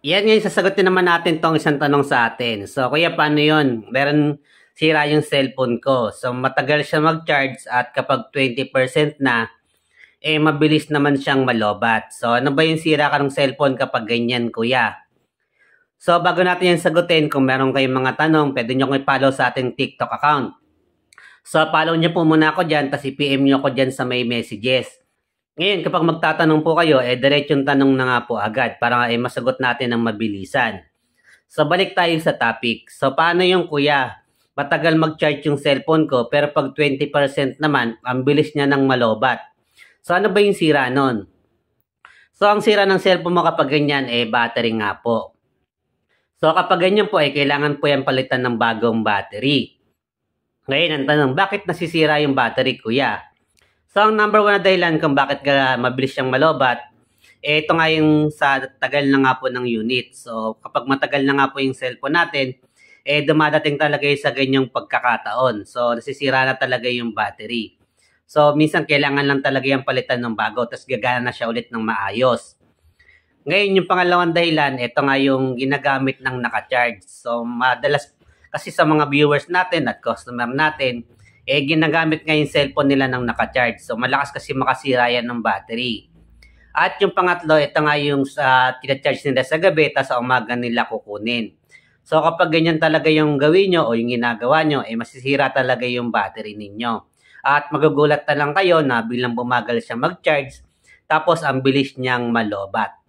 Yan ngayon, sasagutin naman natin tong isang tanong sa atin. So, kuya, paano yun? Meron sira yung cellphone ko. So, matagal siya mag-charge at kapag 20% na, eh, mabilis naman siyang malobat. So, ano ba yung sira ka ng cellphone kapag ganyan, kuya? So, bago natin yan sagutin, kung meron kayong mga tanong, pwede nyo kong i-follow sa ating TikTok account. So, follow nyo po muna ako dyan, tapos i-PM nyo ako dyan sa may messages. Ngayon, kapag magtatanong po kayo, eh diretsong tanong na nga po agad para eh, masagot natin ng mabilisan. So balik tayo sa topic. So paano yung kuya? Matagal mag-charge yung cellphone ko pero pag 20% naman, ang bilis niya ng malobat. So ano ba yung sira nun? So ang sira ng cellphone mo kapag ganyan, eh battery nga po. So kapag ganyan po, eh kailangan po yan palitan ng bagong battery. Ngayon, ang tanong, bakit nasisira yung battery kuya? So, ang number one na dahilan kung bakit ka mabilis siyang malobat, eh, ito nga yung sa tagal na nga po ng unit. So, kapag matagal na nga po yung cellphone natin, eh, dumadating talaga yung sa ganyang pagkakataon. So, nasisira na talaga yung battery. So, minsan kailangan lang talaga yung palitan ng bago, tapos gagana na siya ulit ng maayos. Ngayon, yung pangalawang dahilan, ito nga yung ginagamit ng naka-charge. So, madalas kasi sa mga viewers natin at customer natin, eh ginagamit nga cellphone nila ng naka-charge. So malakas kasi makasira yan ng battery. At yung pangatlo, ito nga yung uh, tina-charge nila sa gabi, tapos sa umaga nila kukunin. So kapag ganyan talaga yung gawin nyo o yung ginagawa nyo, eh masisira talaga yung battery ninyo. At magugulat na lang kayo na bilang bumagal siya mag-charge, tapos ang bilis niyang malobat.